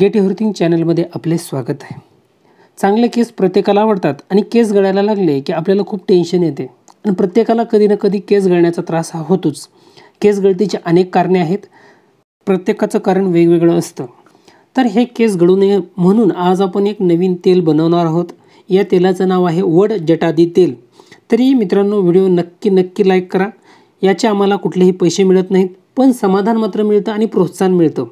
gate एव्हरथिंग चॅनलमध्ये आपले स्वागत आहे चांगले केस प्रत्येकाला आवडतात आणि केस गळायला लागले की आपल्याला खूप टेन्शन येते आणि प्रत्येकाला कधी ना कधी केस गळण्याचा त्रास हा होतोच केस गळतीची अनेक कारणे आहेत प्रत्येकाचं कारण वेगवेगळं असतं तर हे केस गळू नये म्हणून आज आपण एक नवीन तेल बनवणार आहोत या तेलाचं नाव आहे वड जटादी तेल तरी मित्रांनो व्हिडिओ नक्की नक्की लाईक करा याचे आम्हाला कुठलेही पैसे मिळत नाहीत पण समाधान मात्र मिळतं आणि प्रोत्साहन मिळतं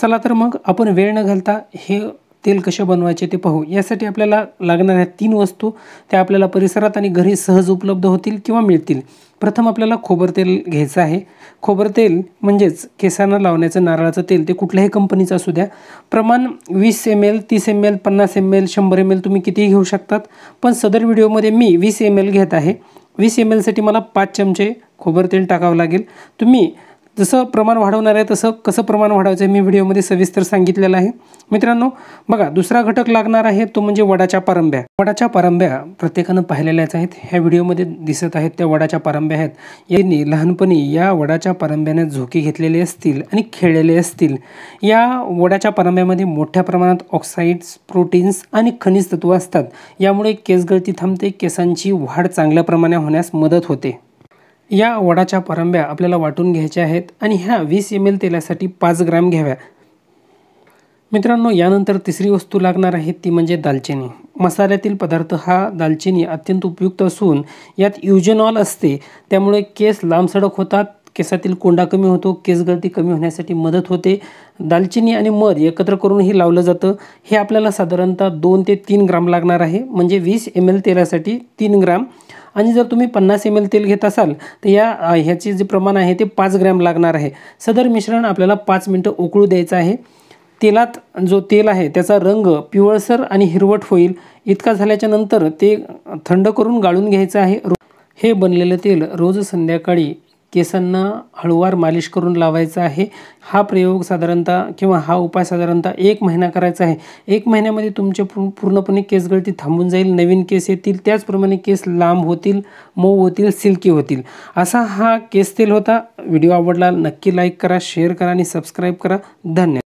चला तर मग आपण वेळ न घालता हे तेल कसे बनवायचे ते पाहू यासाठी आपल्याला लागणाऱ्या तीन वस्तू त्या आपल्याला परिसरात आणि घरी सहज उपलब्ध होतील किंवा मिळतील प्रथम आपल्याला खोबर तेल घ्यायचं आहे खोबर तेल म्हणजेच केसांना लावण्याचं नारळाचं तेल ते कुठल्याही कंपनीचं असू द्या प्रमाण वीस एम एल तीस एम एल पन्नास एम एल शंभर एम एल तुम्ही कितीही घेऊ शकतात पण सदर व्हिडिओमध्ये मी वीस एम एल घेत आहे वीस एम एलसाठी मला पाच चमचे खोबर तेल टाकावं लागेल तुम्ही जसं प्रमाण वाढवणार आहे तसं कसं प्रमाण वाढवायचं आहे मी व्हिडिओमध्ये सविस्तर सांगितलेलं आहे मित्रांनो बघा दुसरा घटक लागणार आहे तो म्हणजे वडाच्या पारंब्या वडाच्या पारंब्या प्रत्येकानं पाहिलेल्याच आहेत ह्या व्हिडिओमध्ये दिसत आहेत त्या वडाच्या पारंब्या आहेत यांनी लहानपणी या वडाच्या पारंब्याने झोके घेतलेले असतील आणि खेळलेले असतील या वडाच्या पारंब्यामध्ये मोठ्या प्रमाणात ऑक्साईड्स प्रोटीन्स आणि खनिज तत्व असतात यामुळे केसगळती थांबते केसांची वाढ चांगल्या प्रमाणात होण्यास मदत होते या वडाच्या परंब्या आपल्याला वाटून घ्यायच्या आहेत आणि ह्या वीस एम एल तेलासाठी पाच ग्रॅम घ्याव्या मित्रांनो यानंतर तिसरी वस्तू लागणार आहे ती म्हणजे दालचिनी मसाल्यातील पदार्थ हा दालचिनी अत्यंत उपयुक्त असून यात युजेनॉल असते त्यामुळे केस लांबसडक होतात केसातील कोंडा कमी होतो गळती कमी होण्यासाठी मदत होते दालचिनी आणि मध एकत्र करूनही लावलं जातं हे आपल्याला साधारणतः दोन ते तीन ग्राम लागणार आहे म्हणजे वीस एम एल तेलासाठी तीन ग्राम आणि जर तुम्ही पन्नास एम एल तेल घेत असाल तर या ह्याचे जे प्रमाण आहे ते पाच ग्रॅम लागणार आहे सदर मिश्रण आपल्याला पाच मिनटं उकळू द्यायचं आहे तेलात जो तेल आहे त्याचा रंग पिवळसर आणि हिरवट होईल इतका झाल्याच्या नंतर ते थंड करून गाळून घ्यायचं आहे हे बनलेलं तेल रोज संध्याकाळी केसांना हळुवार मालिश करून लावायचा आहे हा प्रयोग साधारणतः किंवा हा उपाय साधारणतः एक महिना करायचा आहे एक महिन्यामध्ये तुमचे पू पूर्णपणे केस गळती थांबून जाईल नवीन केस येतील त्याचप्रमाणे केस लांब होतील मऊ होतील सिल्की होतील असा हा केस तेल होता व्हिडिओ आवडला नक्की लाईक करा शेअर करा आणि सबस्क्राईब करा धन्यवाद